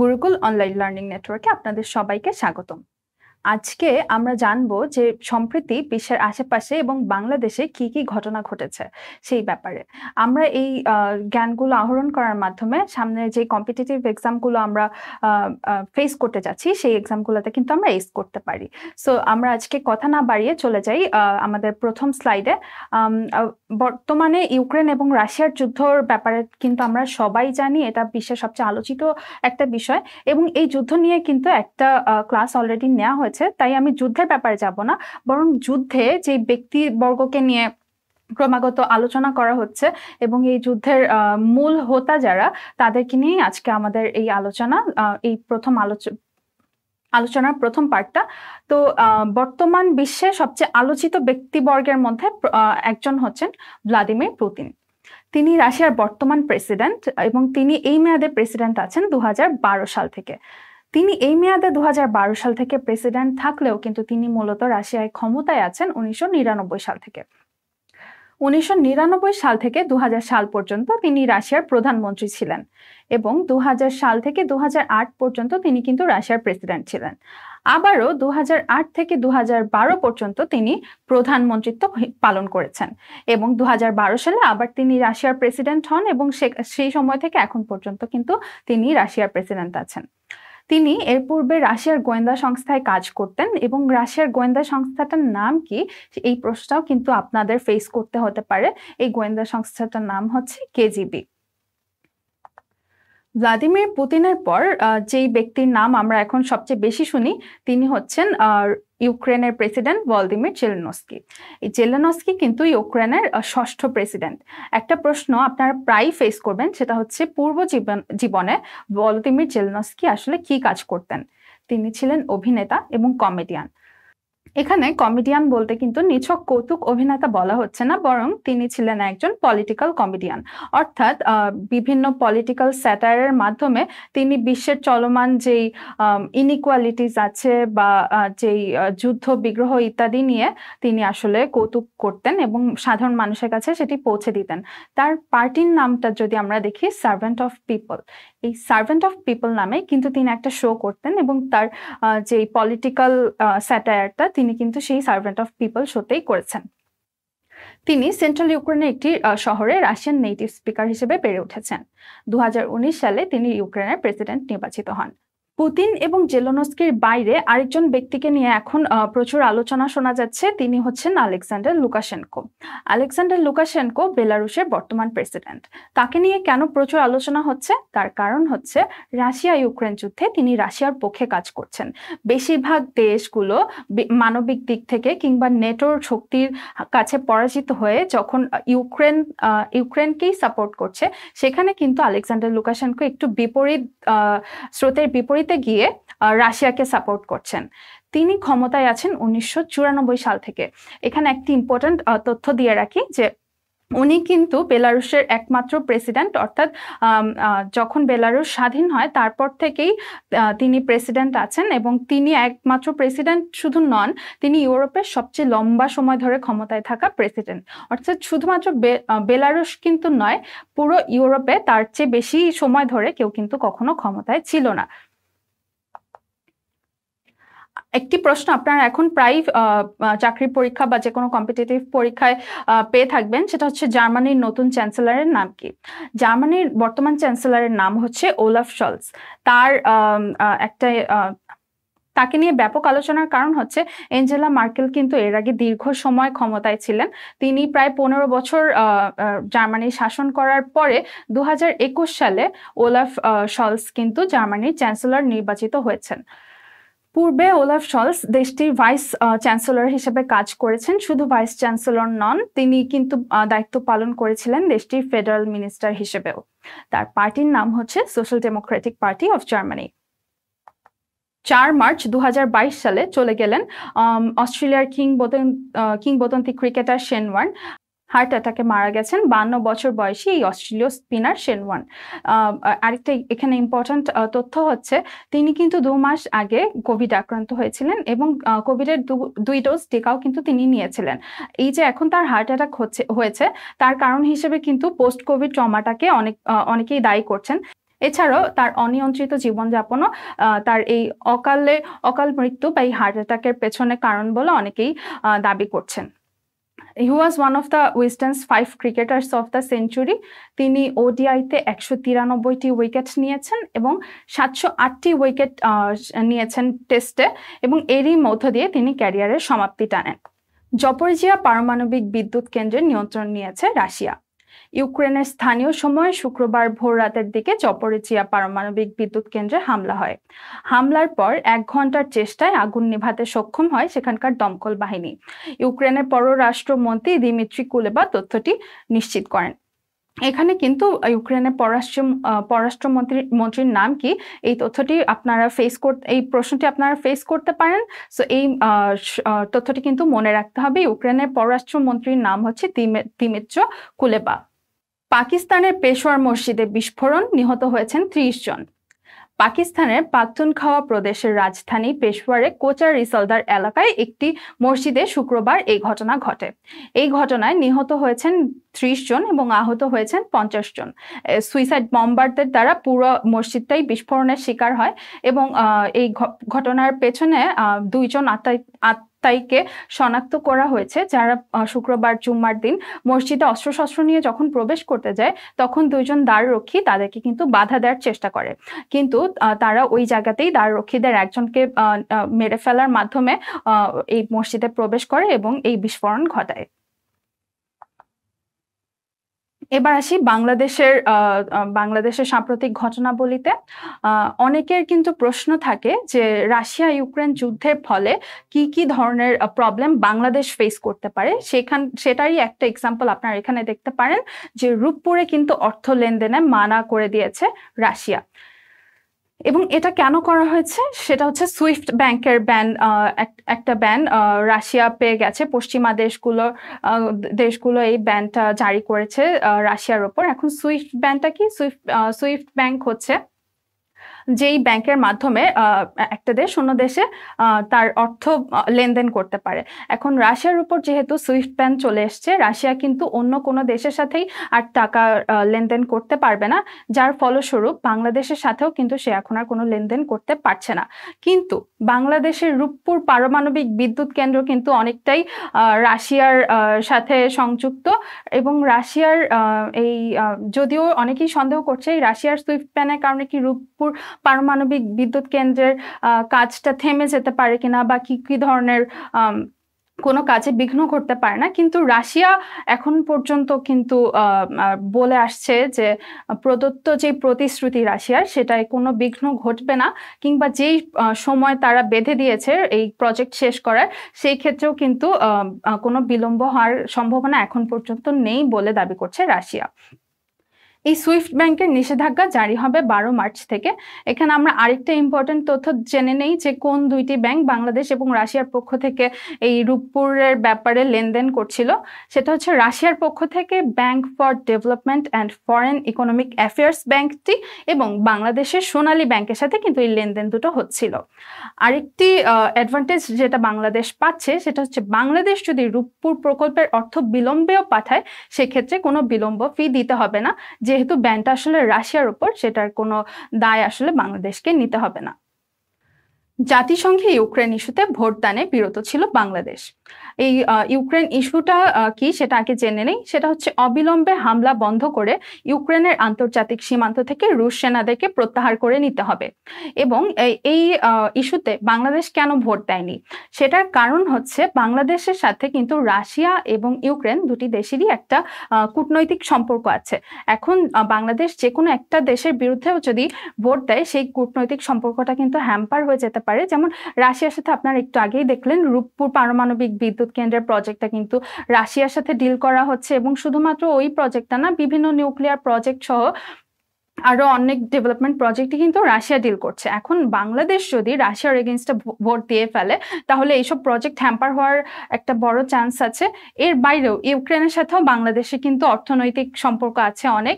Gurukul online learning নেটওয়ার্কে আপনাদের সবাইকে স্বাগতম আজকে আমরা জানব যে সম্প্রতি বিশ্বের আশেপাশে এবং বাংলাদেশে কি কি ঘটনা ঘটেছে সেই ব্যাপারে আমরা এই জ্ঞানগুলো আহরণ করার মাধ্যমে সামনে যে কম্পিটিটিভ এক্সামগুলো আমরা ফেস করতে যাচ্ছি সেই এক্সামগুলোতে কিন্তু আমরা এস করতে পারি সো আমরা আজকে কথা না বাড়িয়ে চলে যাই আমাদের প্রথম স্লাইডে বর্তমানে ইউক্রেন এবং রাশিয়ার যুদ্ধর ব্যাপারে কিন্তু আমরা সবাই জানি এটা বিশ্বের সবচেয়ে আলোচিত একটা বিষয় এবং এই যুদ্ধ নিয়ে কিন্তু একটা ক্লাস অলরেডি নেওয়া হয়েছে হয়েছে তাই আমি যুদ্ধের ব্যাপারে যাব না বরং যুদ্ধে যে ব্যক্তিবর্গকে নিয়ে ক্রমাগত আলোচনা করা হচ্ছে এবং এই যুদ্ধের মূল হোতা যারা তাদেরকে নিয়েই আজকে আমাদের এই আলোচনা এই প্রথম আলোচনা আলোচনার প্রথম পার্টটা তো বর্তমান বিশ্বে সবচেয়ে আলোচিত ব্যক্তিবর্গের মধ্যে একজন হচ্ছেন ভ্লাদিমির পুতিন তিনি রাশিয়ার বর্তমান প্রেসিডেন্ট এবং তিনি এই মেয়াদে প্রেসিডেন্ট আছেন দু সাল থেকে তিনি এই মেয়াদে দু সাল থেকে প্রেসিডেন্ট থাকলেও কিন্তু তিনি মূলত রাশিয়ায় ক্ষমতায় আছেন উনিশশো সাল থেকে উনিশশো সাল থেকে দু সাল পর্যন্ত তিনি রাশিয়ার প্রধানমন্ত্রী ছিলেন এবং দু সাল থেকে দু পর্যন্ত তিনি কিন্তু রাশিয়ার প্রেসিডেন্ট ছিলেন আবারও দু থেকে দু পর্যন্ত তিনি প্রধানমন্ত্রিত্ব পালন করেছেন এবং দু সালে আবার তিনি রাশিয়ার প্রেসিডেন্ট হন এবং সেই সময় থেকে এখন পর্যন্ত কিন্তু তিনি রাশিয়ার প্রেসিডেন্ট আছেন তিনি এর পূর্বে রাশিয়ার গোয়েন্দা সংস্থায় কাজ করতেন এবং রাশিয়ার গোয়েন্দা সংস্থাটার নাম কি এই প্রশ্নটাও কিন্তু আপনাদের ফেস করতে হতে পারে এই গোয়েন্দা সংস্থাটার নাম হচ্ছে কেজিবি ভ্লাদিমির পুতিনের পর যেই ব্যক্তির নাম আমরা এখন সবচেয়ে বেশি শুনি তিনি হচ্ছেন ইউক্রেনের প্রেসিডেন্ট ভলদিমির জেলেনস্কি এই জেলেনস্কি কিন্তু ইউক্রেনের ষষ্ঠ প্রেসিডেন্ট একটা প্রশ্ন আপনারা প্রায় ফেস করবেন সেটা হচ্ছে পূর্ব জীবন জীবনে ভলদিমির জেলেনস্কি আসলে কি কাজ করতেন তিনি ছিলেন অভিনেতা এবং কমেডিয়ান এখানে কমেডিয়ান বলতে কিন্তু নিছক কৌতুক অভিনেতা বলা হচ্ছে না বরং তিনি ছিলেন একজন পলিটিক্যাল কমেডিয়ান অর্থাৎ বিভিন্ন পলিটিক্যাল স্যাটারের মাধ্যমে তিনি বিশ্বের চলমান যেই ইনিকোয়ালিটিস আছে বা যেই যুদ্ধ বিগ্রহ ইত্যাদি নিয়ে তিনি আসলে কৌতুক করতেন এবং সাধারণ মানুষের কাছে সেটি পৌঁছে দিতেন তার পার্টির নামটা যদি আমরা দেখি সার্ভেন্ট অফ পিপল এই সার্ভেন্ট অফ পিপল নামে কিন্তু তিনি একটা শো করতেন এবং তার যেই পলিটিক্যাল স্যাটায়ারটা তিনি তিনি কিন্তু সেই সার্ভেন্ট অফ পিপল শোতেই করেছেন তিনি সেন্ট্রাল ইউক্রেনের একটি শহরে রাশিয়ান নেটিভ স্পিকার হিসেবে বেড়ে উঠেছেন দু সালে তিনি ইউক্রেনের প্রেসিডেন্ট নির্বাচিত হন পুতিন এবং জেলোনস্কির বাইরে আরেকজন ব্যক্তিকে নিয়ে এখন প্রচুর আলোচনা শোনা যাচ্ছে তিনি হচ্ছেন আলেকজান্ডার লুকাশেনকো আলেকজান্ডার লুকাশেনকো বেলারুশের বর্তমান প্রেসিডেন্ট তাকে নিয়ে কেন প্রচুর আলোচনা হচ্ছে তার কারণ হচ্ছে রাশিয়া ইউক্রেন যুদ্ধে তিনি রাশিয়ার পক্ষে কাজ করছেন বেশিরভাগ দেশগুলো মানবিক দিক থেকে কিংবা নেটোর শক্তির কাছে পরাজিত হয়ে যখন ইউক্রেন ইউক্রেনকেই সাপোর্ট করছে সেখানে কিন্তু আলেকজান্ডার লুকাশেনকো একটু বিপরীত স্রোতের বিপরীত ইউক্রেনতে গিয়ে রাশিয়াকে সাপোর্ট করছেন তিনি ক্ষমতায় আছেন উনিশশো সাল থেকে এখানে একটি ইম্পর্ট্যান্ট তথ্য দিয়ে রাখি যে উনি কিন্তু বেলারুশের একমাত্র প্রেসিডেন্ট অর্থাৎ যখন বেলারুশ স্বাধীন হয় তারপর থেকেই তিনি প্রেসিডেন্ট আছেন এবং তিনি একমাত্র প্রেসিডেন্ট শুধু নন তিনি ইউরোপের সবচেয়ে লম্বা সময় ধরে ক্ষমতায় থাকা প্রেসিডেন্ট অর্থাৎ শুধুমাত্র বেলারুশ কিন্তু নয় পুরো ইউরোপে তার চেয়ে বেশি সময় ধরে কেউ কিন্তু কখনো ক্ষমতায় ছিল না একটি প্রশ্ন আপনারা এখন প্রায় চাকরি পরীক্ষা বা যে কোনো কম্পিটিটিভ পরীক্ষায় পেয়ে থাকবেন সেটা হচ্ছে জার্মানির নতুন চ্যান্সেলারের নাম কি জার্মানির বর্তমান চ্যান্সেলারের নাম হচ্ছে ওলাফ শলস তার একটা তাকে নিয়ে ব্যাপক আলোচনার কারণ হচ্ছে এঞ্জেলা মার্কেল কিন্তু এর আগে দীর্ঘ সময় ক্ষমতায় ছিলেন তিনি প্রায় পনেরো বছর জার্মানি শাসন করার পরে দু সালে ওলাফ শলস কিন্তু জার্মানির চ্যান্সেলর নির্বাচিত হয়েছেন পূর্বে ওলাফ শলস দেশটির ভাইস চ্যান্সেলর হিসেবে কাজ করেছেন শুধু ভাইস চ্যান্সেলর নন তিনি কিন্তু দায়িত্ব পালন করেছিলেন দেশটির ফেডারেল মিনিস্টার হিসেবেও তার পার্টির নাম হচ্ছে social democratic party of Germany চার মার্চ দু সালে চলে গেলেন অস্ট্রেলিয়ার কিংবদন্তি ক্রিকেটার শেনওয়ার্ন হার্ট অ্যাটাকে মারা গেছেন বান্ন বছর বয়সী এই অস্ট্রেলীয় স্পিনার শেনওয়ান আরেকটা এখানে ইম্পর্ট্যান্ট তথ্য হচ্ছে তিনি কিন্তু দু মাস আগে কোভিড আক্রান্ত হয়েছিলেন এবং কোভিডের দুই ডোজ টিকাও কিন্তু তিনি নিয়েছিলেন এই যে এখন তার হার্ট অ্যাটাক হচ্ছে হয়েছে তার কারণ হিসেবে কিন্তু পোস্ট কোভিড ট্রমাটাকে অনেক অনেকেই দায়ী করছেন এছাড়াও তার অনিয়ন্ত্রিত জীবনযাপনও তার এই অকালে অকাল মৃত্যু বা এই হার্ট অ্যাটাকের পেছনে কারণ বলে অনেকেই দাবি করছেন he was one of the Wisden's five cricketers of the century তিনি ওডিআইতে একশো তিরানব্বইটি উইকেট নিয়েছেন এবং সাতশো আটটি উইকেট নিয়েছেন টেস্টে এবং এরই মধ্য দিয়ে তিনি ক্যারিয়ারের সমাপ্তি টানেন জপরজিয়া পারমাণবিক বিদ্যুৎ কেন্দ্রের নিয়ন্ত্রণ নিয়েছে রাশিয়া ইউক্রেনের স্থানীয় সময় শুক্রবার ভোর রাতের দিকে চপরেচিয়া পারমাণবিক বিদ্যুৎ কেন্দ্রে হামলা হয় হামলার পর এক ঘন্টার চেষ্টায় আগুন নিভাতে সক্ষম হয় সেখানকার দমকল বাহিনী ইউক্রেনের পররাষ্ট্রমন্ত্রী দিমিত্রি কুলেবা তথ্যটি নিশ্চিত করেন এখানে কিন্তু ইউক্রেনের পররাষ্ট্র পররাষ্ট্রমন্ত্রী মন্ত্রীর নাম কি এই তথ্যটি আপনারা ফেস করতে এই প্রশ্নটি আপনারা ফেস করতে পারেন সো এই তথ্যটি কিন্তু মনে রাখতে হবে ইউক্রেনের পররাষ্ট্রমন্ত্রীর নাম হচ্ছে দিমিত্র কুলেবা পাকিস্তানের পেশোয়ার মসজিদে বিস্ফোরণ নিহত হয়েছেন ত্রিশ জন পাকিস্তানের পাখতুনখাওয়া প্রদেশের রাজধানী পেশোয়ারে কোচার রিসলদার এলাকায় একটি মসজিদে শুক্রবার এই ঘটনা ঘটে এই ঘটনায় নিহত হয়েছেন ত্রিশ জন এবং আহত হয়েছেন পঞ্চাশ জন সুইসাইড বম্বারদের দ্বারা পুরো মসজিদটাই বিস্ফোরণের শিকার হয় এবং এই ঘটনার পেছনে দুইজন আত্মায় তাইকে শনাক্ত করা হয়েছে যারা শুক্রবার জুম্মার দিন মসজিদে অস্ত্রশস্ত্র নিয়ে যখন প্রবেশ করতে যায় তখন দুইজন দ্বাররক্ষী তাদেরকে কিন্তু বাধা দেওয়ার চেষ্টা করে কিন্তু তারা ওই জায়গাতেই দ্বাররক্ষীদের একজনকে মেরে ফেলার মাধ্যমে এই মসজিদে প্রবেশ করে এবং এই বিস্ফোরণ ঘটায় এবার আসি বাংলাদেশের বাংলাদেশের সাম্প্রতিক ঘটনাবলিতে অনেকের কিন্তু প্রশ্ন থাকে যে রাশিয়া ইউক্রেন যুদ্ধের ফলে কি কি ধরনের প্রবলেম বাংলাদেশ ফেস করতে পারে সেখান সেটারই একটা এক্সাম্পল আপনারা এখানে দেখতে পারেন যে রূপপুরে কিন্তু অর্থ লেনদেনে মানা করে দিয়েছে রাশিয়া এবং এটা কেন করা হয়েছে সেটা হচ্ছে সুইফট ব্যাংকের ব্যান একটা ব্যান রাশিয়া পেয়ে গেছে পশ্চিমা দেশগুলো দেশগুলো এই ব্যানটা জারি করেছে রাশিয়ার ওপর এখন সুইফট ব্যানটা কি সুইফট সুইফট ব্যাংক হচ্ছে যেই ব্যাংকের মাধ্যমে একটা দেশ অন্য দেশে তার অর্থ লেনদেন করতে পারে এখন রাশিয়ার উপর যেহেতু সুইফট প্যান চলে এসছে রাশিয়া কিন্তু অন্য কোনো দেশের সাথেই আর টাকা লেনদেন করতে পারবে না যার ফলস্বরূপ বাংলাদেশের সাথেও কিন্তু সে এখন আর কোনো লেনদেন করতে পারছে না কিন্তু বাংলাদেশের রূপপুর পারমাণবিক বিদ্যুৎ কেন্দ্র কিন্তু অনেকটাই রাশিয়ার সাথে সংযুক্ত এবং রাশিয়ার এই যদিও অনেকেই সন্দেহ করছে এই রাশিয়ার সুইফট প্যানের কারণে কি রূপপুর পারমাণবিক বিদ্যুৎ কেন্দ্রের কাজটা থেমে যেতে পারে কিনা বা কি কি ধরনের কোনো কাজে বিঘ্ন ঘটতে পারে না কিন্তু রাশিয়া এখন পর্যন্ত কিন্তু বলে আসছে যে প্রদত্ত যে প্রতিশ্রুতি রাশিয়ার সেটায় কোনো বিঘ্ন ঘটবে না কিংবা যেই সময় তারা বেঁধে দিয়েছে এই প্রজেক্ট শেষ করার সেই ক্ষেত্রেও কিন্তু কোনো বিলম্ব হওয়ার সম্ভাবনা এখন পর্যন্ত নেই বলে দাবি করছে রাশিয়া এই সুইফট ব্যাংকের নিষেধাজ্ঞা জারি হবে বারো মার্চ থেকে এখানে আমরা আরেকটা ইম্পর্টেন্ট তথ্য জেনে নেই যে কোন দুইটি ব্যাংক বাংলাদেশ এবং রাশিয়ার পক্ষ থেকে এই রূপপুরের ব্যাপারে লেনদেন করছিল সেটা হচ্ছে রাশিয়ার পক্ষ থেকে bank for development and foreign economic affairs ব্যাংকটি এবং বাংলাদেশের সোনালী ব্যাংকের সাথে কিন্তু এই লেনদেন দুটো হচ্ছিল আরেকটি অ্যাডভান্টেজ যেটা বাংলাদেশ পাচ্ছে সেটা হচ্ছে বাংলাদেশ যদি রূপপুর প্রকল্পের অর্থ বিলম্বেও পাঠায় সেক্ষেত্রে কোনো বিলম্ব ফি দিতে হবে না যে যেহেতু ব্যানটা আসলে রাশিয়ার ওপর সেটার কোনো দায় আসলে বাংলাদেশকে নিতে হবে না জাতিসংঘে ইউক্রেন ইস্যুতে ভোটদানে বিরত ছিল বাংলাদেশ এই ইউক্রেন ইস্যুটা কি সেটা আগে জেনে নেই সেটা হচ্ছে অবিলম্বে হামলা বন্ধ করে ইউক্রেনের আন্তর্জাতিক সীমান্ত থেকে রুশ সেনাদেরকে প্রত্যাহার করে নিতে হবে এবং এই ইস্যুতে বাংলাদেশ কেন ভোট দেয়নি সেটার কারণ হচ্ছে বাংলাদেশের সাথে কিন্তু রাশিয়া এবং ইউক্রেন দুটি দেশেরই একটা কূটনৈতিক সম্পর্ক আছে এখন বাংলাদেশ যে কোনো একটা দেশের বিরুদ্ধেও যদি ভোট দেয় সেই কূটনৈতিক সম্পর্কটা কিন্তু হ্যাম্পার হয়ে যেতে পারে যেমন রাশিয়ার সাথে আপনার একটু আগেই দেখলেন রূপপুর পারমাণবিক বিদ্যুৎ বিদ্যুৎ কেন্দ্রের প্রজেক্টটা কিন্তু রাশিয়ার সাথে ডিল করা হচ্ছে এবং শুধুমাত্র ওই প্রজেক্টটা না বিভিন্ন নিউক্লিয়ার প্রজেক্ট সহ আরও অনেক ডেভেলপমেন্ট প্রজেক্টই কিন্তু রাশিয়া ডিল করছে এখন বাংলাদেশ যদি রাশিয়ার এগেনস্টে ভোট দিয়ে ফেলে তাহলে এইসব প্রজেক্ট হ্যাম্পার হওয়ার একটা বড় চান্স আছে এর বাইরেও ইউক্রেনের সাথেও বাংলাদেশে কিন্তু অর্থনৈতিক সম্পর্ক আছে অনেক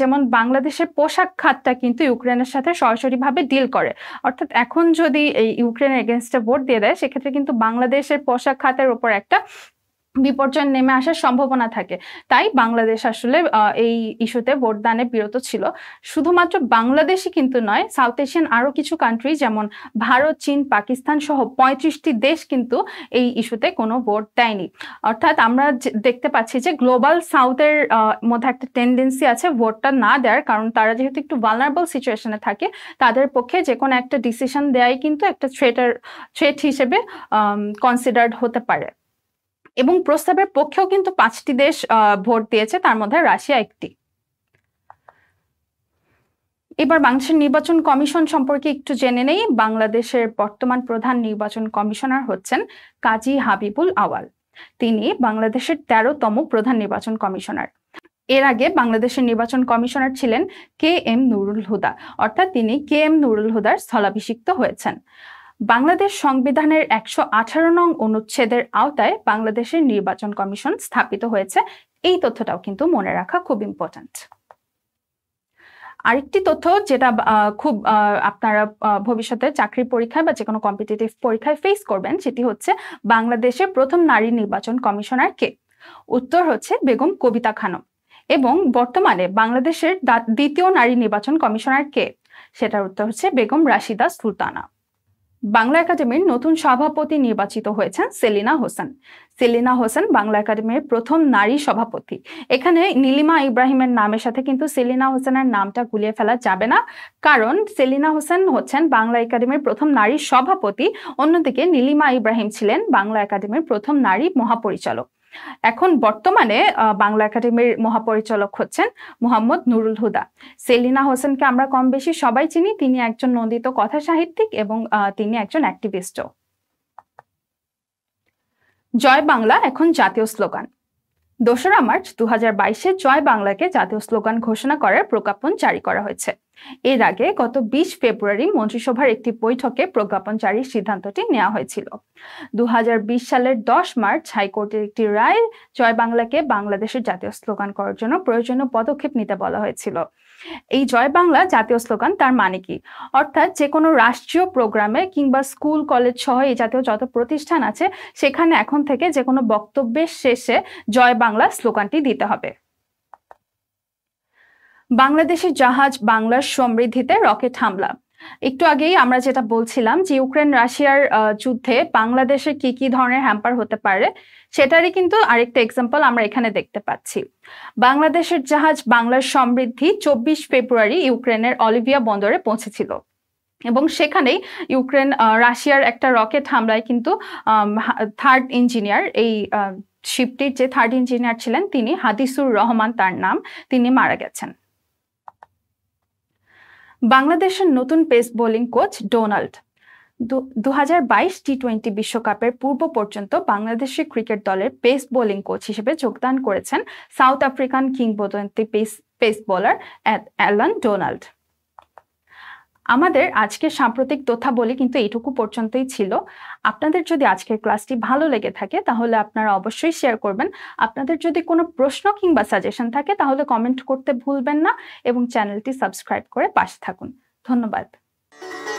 যেমন বাংলাদেশের পোশাক খাতটা কিন্তু ইউক্রেনের সাথে সরাসরিভাবে ডিল করে অর্থাৎ এখন যদি এই ইউক্রেনের এগেনস্টে ভোট দিয়ে দেয় সেক্ষেত্রে কিন্তু বাংলাদেশের পোশাক খাতের ওপর একটা বিপর্যয় নেমে আসার সম্ভাবনা থাকে তাই বাংলাদেশ আসলে এই ইস্যুতে ভোট দানে বিরত ছিল শুধুমাত্র বাংলাদেশই কিন্তু নয় সাউথ এশিয়ান আরও কিছু কান্ট্রি যেমন ভারত চীন পাকিস্তান সহ পঁয়ত্রিশটি দেশ কিন্তু এই ইস্যুতে কোনো ভোট দেয়নি অর্থাৎ আমরা দেখতে পাচ্ছি যে গ্লোবাল সাউথের মধ্যে একটা টেন্ডেন্সি আছে ভোটটা না দেওয়ার কারণ তারা যেহেতু একটু ভালনারেবল সিচুয়েশনে থাকে তাদের পক্ষে যে কোনো একটা ডিসিশন দেয়াই কিন্তু একটা থ্রেটার থ্রেট হিসেবে কনসিডার্ড হতে পারে এবং প্রস্তাবের পক্ষেও কিন্তু পাঁচটি দেশ ভোট দিয়েছে তার মধ্যে রাশিয়া একটি এবার বাংলাদেশের নির্বাচন কমিশন সম্পর্কে একটু জেনে নেই বাংলাদেশের বর্তমান প্রধান নির্বাচন কমিশনার হচ্ছেন কাজী হাবিবুল আওয়াল তিনি বাংলাদেশের তেরোতম প্রধান নির্বাচন কমিশনার এর আগে বাংলাদেশের নির্বাচন কমিশনার ছিলেন কে এম নুরুল হুদা অর্থাৎ তিনি কে এম নুরুল হুদার স্থলাভিষিক্ত হয়েছেন বাংলাদেশ সংবিধানের একশো আঠারো নং অনুচ্ছেদের আওতায় বাংলাদেশের নির্বাচন কমিশন স্থাপিত হয়েছে এই তথ্যটাও কিন্তু মনে রাখা খুব ইম্পর্ট্যান্ট আরেকটি তথ্য যেটা খুব আপনারা ভবিষ্যতে চাকরির পরীক্ষায় বা যে কোনো কম্পিটিটিভ পরীক্ষায় ফেস করবেন সেটি হচ্ছে বাংলাদেশের প্রথম নারী নির্বাচন কমিশনার কে উত্তর হচ্ছে বেগম কবিতা খানম এবং বর্তমানে বাংলাদেশের দ্বিতীয় নারী নির্বাচন কমিশনার কে সেটার উত্তর হচ্ছে বেগম রাশিদা সুলতানা বাংলা একাডেমির নতুন সভাপতি নির্বাচিত হয়েছেন সেলিনা হোসেন সেলিনা হোসেন বাংলা একাডেমির প্রথম নারী সভাপতি এখানে নীলিমা ইব্রাহিমের নামের সাথে কিন্তু সেলিনা হোসেনের নামটা গুলিয়ে ফেলা যাবে না কারণ সেলিনা হোসেন হচ্ছেন বাংলা একাডেমির প্রথম নারী সভাপতি অন্যদিকে নীলিমা ইব্রাহিম ছিলেন বাংলা একাডেমির প্রথম নারী মহাপরিচালক এখন বর্তমানে বাংলা একাডেমির মহাপরিচালক হচ্ছেন মোহাম্মদ নুরুল হুদা সেলিনা হোসেনকে আমরা কম বেশি সবাই চিনি তিনি একজন নন্দিত কথা সাহিত্যিক এবং তিনি একজন অ্যাক্টিভিস্টও জয় বাংলা এখন জাতীয় স্লোগান দোসরা মার্চ দু হাজার জয় বাংলাকে জাতীয় স্লোগান ঘোষণা করার প্রজ্ঞাপন জারি করা হয়েছে এর আগে গত বিশ ফেব্রুয়ারি মন্ত্রিসভার একটি বৈঠকে প্রজ্ঞাপন জারির সিদ্ধান্তটি নেওয়া হয়েছিল দু সালের দশ মার্চ হাইকোর্টের একটি রায় জয় বাংলাকে বাংলাদেশের জাতীয় স্লোগান করার জন্য প্রয়োজনীয় পদক্ষেপ নিতে বলা হয়েছিল এই জয় বাংলা জাতীয় স্লোগান তার মানে কি অর্থাৎ যে কোনো রাষ্ট্রীয় প্রোগ্রামে কিংবা স্কুল কলেজ সহ এই জাতীয় যত প্রতিষ্ঠান আছে সেখানে এখন থেকে যে কোনো বক্তব্যের শেষে জয় বাংলা স্লোগানটি দিতে হবে বাংলাদেশের জাহাজ বাংলার সমৃদ্ধিতে রকেট হামলা একটু আগেই আমরা যেটা বলছিলাম যে ইউক্রেন রাশিয়ার যুদ্ধে বাংলাদেশে কি কি ধরনের হ্যাম্পার হতে পারে সেটারই কিন্তু আরেকটা এক্সাম্পল আমরা এখানে দেখতে পাচ্ছি বাংলাদেশের জাহাজ বাংলার সমৃদ্ধি চব্বিশ ফেব্রুয়ারি ইউক্রেনের অলিভিয়া বন্দরে পৌঁছেছিল এবং সেখানেই ইউক্রেন রাশিয়ার একটা রকেট হামলায় কিন্তু থার্ড ইঞ্জিনিয়ার এই শিপটির যে থার্ড ইঞ্জিনিয়ার ছিলেন তিনি হাদিসুর রহমান তার নাম তিনি মারা গেছেন বাংলাদেশের নতুন পেস বোলিং কোচ ডোনাল্ড দু হাজার বাইশ টি টোয়েন্টি বিশ্বকাপের পূর্ব পর্যন্ত বাংলাদেশি ক্রিকেট দলের পেস বোলিং কোচ হিসেবে যোগদান করেছেন সাউথ আফ্রিকান কিংবদন্তি pace pace bowler Allan Donald আমাদের আজকের সাম্প্রতিক তথ্যাবলী কিন্তু এইটুকু পর্যন্তই ছিল আপনাদের যদি আজকের ক্লাসটি ভালো লেগে থাকে তাহলে আপনারা অবশ্যই শেয়ার করবেন আপনাদের যদি কোনো প্রশ্ন কিংবা সাজেশন থাকে তাহলে কমেন্ট করতে ভুলবেন না এবং চ্যানেলটি সাবস্ক্রাইব করে পাশে থাকুন ধন্যবাদ